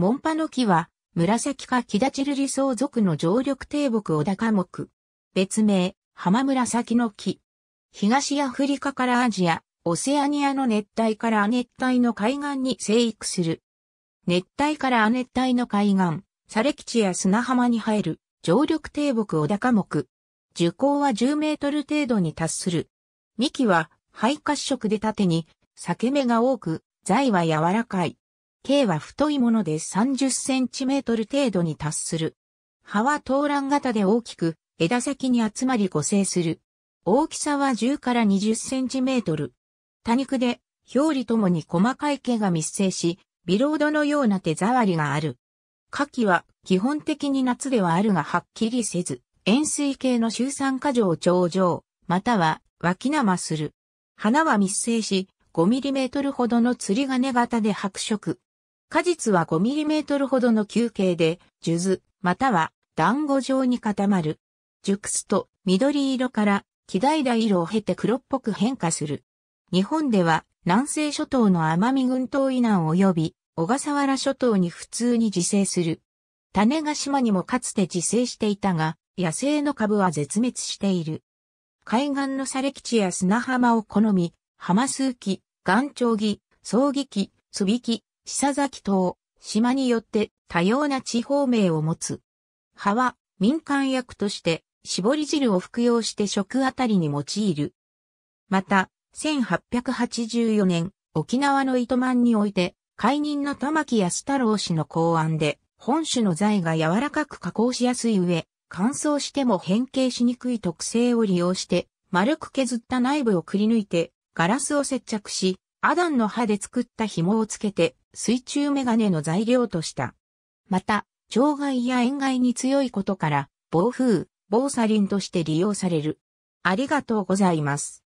モンパの木は、紫キダチルリ相属の常緑低木小高木。別名、浜紫の木。東アフリカからアジア、オセアニアの熱帯から亜熱帯の海岸に生育する。熱帯から亜熱帯の海岸、サレ基地や砂浜に生える、常緑低木小高木。樹高は10メートル程度に達する。幹は、肺褐色で縦に、裂け目が多く、材は柔らかい。径は太いもので30センチメートル程度に達する。葉は頭卵型で大きく、枝先に集まり固生する。大きさは10から20センチメートル。多肉で、表裏ともに細かい毛が密生し、ビロードのような手触りがある。夏季は基本的に夏ではあるがはっきりせず、円錐形の周酸過剰頂上、または脇生する。花は密生し、5ミリメートルほどの釣り金型で白色。果実は 5mm ほどの球形で、樹図、または団子状に固まる。熟すと緑色から木々色を経て黒っぽく変化する。日本では南西諸島の奄美群島以南及び小笠原諸島に普通に自生する。種ヶ島にもかつて自生していたが、野生の株は絶滅している。海岸の砂礫地や砂浜を好み、浜数木、岩鳥木、草木木、素引き、久崎島、島によって多様な地方名を持つ。葉は民間薬として絞り汁を服用して食あたりに用いる。また、1884年、沖縄の糸満において、解任の玉木安太郎氏の考案で、本種の材が柔らかく加工しやすい上、乾燥しても変形しにくい特性を利用して、丸く削った内部をくり抜いて、ガラスを接着し、アダンの歯で作った紐をつけて水中メガネの材料とした。また、障害や塩害に強いことから、暴風、防砂林として利用される。ありがとうございます。